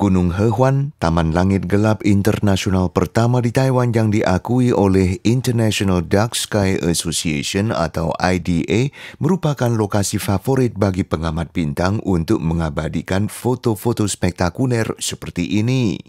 Gunung Hehuan, Taman Langit Gelap Internasional pertama di Taiwan yang diakui oleh International Dark Sky Association atau IDA, merupakan lokasi favorit bagi pengamat bintang untuk mengabadikan foto-foto spektakuler seperti ini.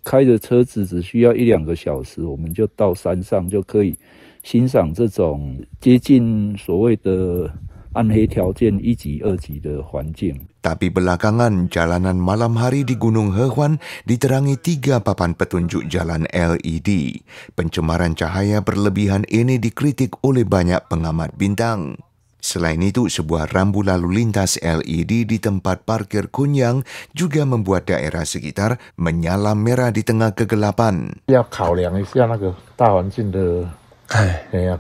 暗黑条件一级、二级的环境。Tapi belakangan jalanan malam hari di Gunung Hehuan diterangi tiga papan petunjuk jalan LED. Pencemaran cahaya berlebihan ini dikritik oleh banyak pengamat bintang. Selain itu, sebuah rambu lalu lintas LED di tempat parkir Kunyang juga membuat daerah sekitar menyala merah di tengah kegelapan. 要考量一下那个大环境的 Eh, ya,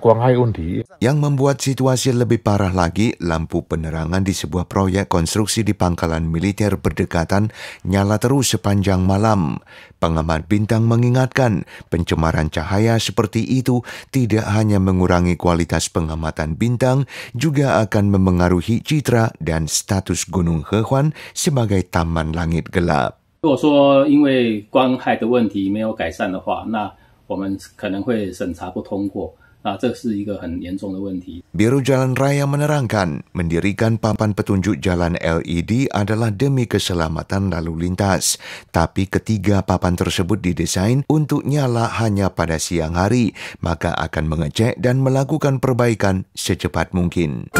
Yang membuat situasi lebih parah lagi, lampu penerangan di sebuah proyek konstruksi di pangkalan militer berdekatan nyala terus sepanjang malam. Pengamat bintang mengingatkan, pencemaran cahaya seperti itu tidak hanya mengurangi kualitas pengamatan bintang, juga akan memengaruhi citra dan status Gunung Hehuan sebagai taman langit gelap. 如果说因为光害的问题没有改善的话，那我们可能会审查不通过。Nah, Biro Jalan Raya menerangkan, mendirikan papan petunjuk jalan LED adalah demi keselamatan lalu lintas. Tapi ketiga papan tersebut didesain untuk nyala hanya pada siang hari, maka akan mengecek dan melakukan perbaikan secepat mungkin.